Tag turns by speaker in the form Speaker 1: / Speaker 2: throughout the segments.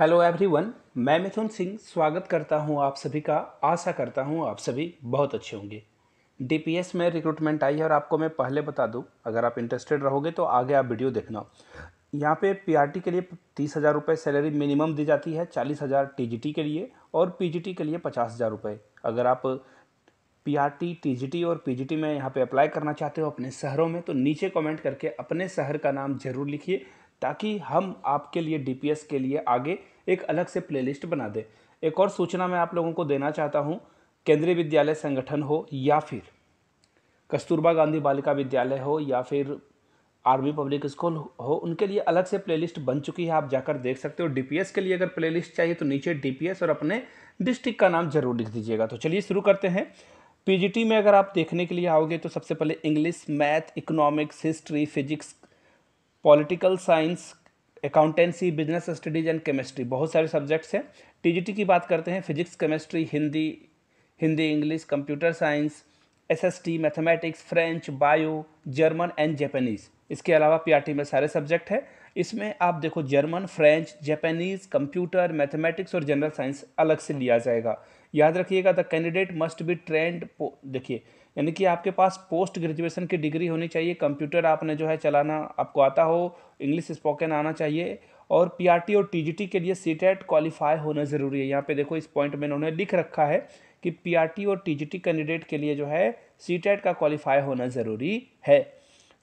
Speaker 1: hello everyone मैं मिथुन सिंह स्वागत करता हूं आप सभी का आशा करता हूं आप सभी बहुत अच्छे होंगे डीपीएस में रिक्रूटमेंट आई है और आपको मैं पहले बता दूं अगर आप इंटरेस्टेड रहोगे तो आगे आप वीडियो देखना यहाँ पे पीआरटी के लिए तीस हज़ार रुपये सैलरी मिनिमम दी जाती है चालीस हज़ार टी के लिए और पी के लिए पचास हज़ार रुपये अगर आप पीआरटी टीजीटी और पीजीटी में यहाँ पे अप्लाई करना चाहते हो अपने शहरों में तो नीचे कमेंट करके अपने शहर का नाम ज़रूर लिखिए ताकि हम आपके लिए डीपीएस के लिए आगे एक अलग से प्लेलिस्ट बना दें एक और सूचना मैं आप लोगों को देना चाहता हूँ केंद्रीय विद्यालय संगठन हो या फिर कस्तूरबा गांधी बालिका विद्यालय हो या फिर आर्मी पब्लिक स्कूल हो उनके लिए अलग से प्लेलिस्ट बन चुकी है आप जाकर देख सकते हो डीपीएस के लिए अगर प्लेलिस्ट चाहिए तो नीचे डीपीएस और अपने डिस्ट्रिक्ट का नाम जरूर लिख दीजिएगा तो चलिए शुरू करते हैं पीजीटी में अगर आप देखने के लिए आओगे तो सबसे पहले English math economics history physics political science accountancy business studies and chemistry बहुत सारे सब्जेक्ट्स हैं टीजीटी की बात करते हैं physics chemistry Hindi Hindi English computer science SST mathematics French bio German and Japanese इसके अलावा पीआरटी में सारे सब्जेक्ट है इसमें आप देखो German French Japanese computer mathematics और जनरल साइंस अलग से लिया जाएगा याद रखिएगा the candidate must be trained देखिए यानी कि आपके पास पोस्ट ग्रेजुएशन की डिग्री होनी चाहिए कंप्यूटर आपने जो है चलाना आपको आता हो इंग्लिश स्पोकन आना चाहिए और पीआरटी और टीजीटी के लिए सी टेट क्वालिफाई होना ज़रूरी है यहाँ पे देखो इस पॉइंट में इन्होंने लिख रखा है कि पीआरटी और टीजीटी कैंडिडेट के लिए जो है सी e का क्वालिफाई होना ज़रूरी है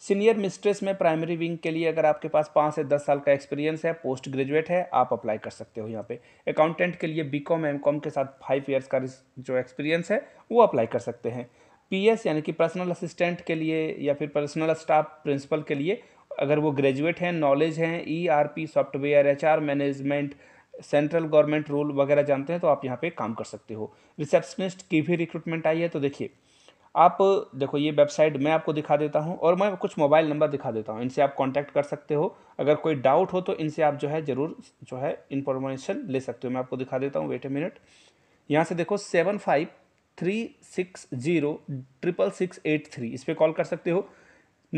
Speaker 1: सीनियर मिस्ट्रेस में प्राइमरी विंग के लिए अगर आपके पास पाँच से दस साल का एक्सपीरियंस है पोस्ट ग्रेजुएट है आप अप्लाई कर सकते हो यहाँ पे अकाउंटेंट के लिए बी कॉम एम कॉम के साथ फाइव ईयर्स का जो एक्सपीरियंस है वो अप्लाई कर सकते हैं पी एस यानी कि पर्सनल असिस्टेंट के लिए या फिर पर्सनल स्टाफ प्रिंसिपल के लिए अगर वो ग्रेजुएट हैं नॉलेज हैं E R P software H R management central government rule वगैरह जानते हैं तो आप यहाँ पे काम कर सकते हो रिसेप्शनिस्ट की भी रिक्रूटमेंट आई है तो देखिए आप देखो ये वेबसाइट मैं आपको दिखा देता हूँ और मैं कुछ मोबाइल नंबर दिखा देता हूँ इनसे आप कांटेक्ट कर सकते हो अगर कोई डाउट हो तो इनसे आप जो है ज़रूर जो है इन्फॉर्मेशन ले सकते हो मैं आपको दिखा देता हूँ वेट ए मिनट यहाँ से देखो seven five three six zero triple six eight three इस पर कॉल कर सकते हो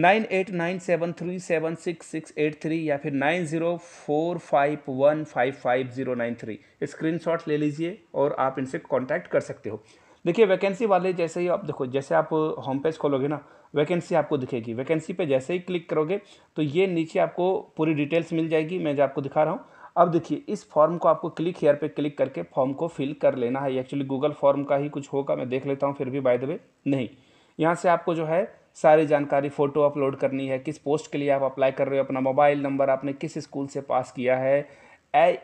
Speaker 1: nine eight nine seven three seven six six eight three या फिर nine zero four five one five five zero nine three screen ले लीजिए और आप इनसे कॉन्टैक्ट कर सकते हो देखिए वैकेंसी वाले जैसे ही आप देखो जैसे आप होम पेज खोलोगे ना वैकेंसी आपको दिखेगी वैकेंसी पे जैसे ही क्लिक करोगे तो ये नीचे आपको पूरी डिटेल्स मिल जाएगी मैं जो आपको दिखा रहा हूँ अब देखिए इस फॉर्म को आपको क्लिक हेयर पे क्लिक करके फॉर्म को फिल कर लेना है एक्चुअली गूगल फॉर्म का ही कुछ होगा मैं देख लेता हूँ फिर भी बाय द वे नहीं यहाँ से आपको जो है सारी जानकारी फ़ोटो अपलोड करनी है किस पोस्ट के लिए आप अप्लाई कर रहे हो अपना मोबाइल नंबर आपने किस स्कूल से पास किया है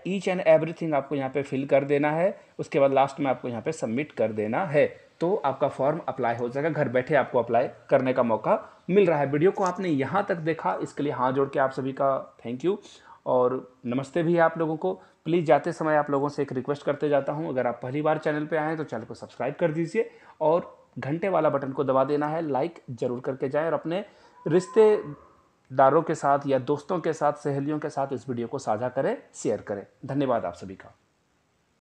Speaker 1: ईच एंड एवरीथिंग आपको यहाँ पे फिल कर देना है उसके बाद लास्ट में आपको यहाँ पे सबमिट कर देना है तो आपका फॉर्म अप्लाई हो जाएगा घर बैठे आपको अप्लाई करने का मौका मिल रहा है वीडियो को आपने यहाँ तक देखा इसके लिए हाथ जोड़ के आप सभी का थैंक यू और नमस्ते भी आप लोगों को प्लीज़ जाते समय आप लोगों से एक रिक्वेस्ट करते जाता हूँ अगर आप पहली बार चैनल पे आए हैं तो चैनल को सब्सक्राइब कर दीजिए और घंटे वाला बटन को दबा देना है लाइक ज़रूर करके जाएँ और अपने रिश्ते दारों के साथ या दोस्तों के साथ सहेलियों के साथ इस वीडियो को साझा करें शेयर करें धन्यवाद आप सभी का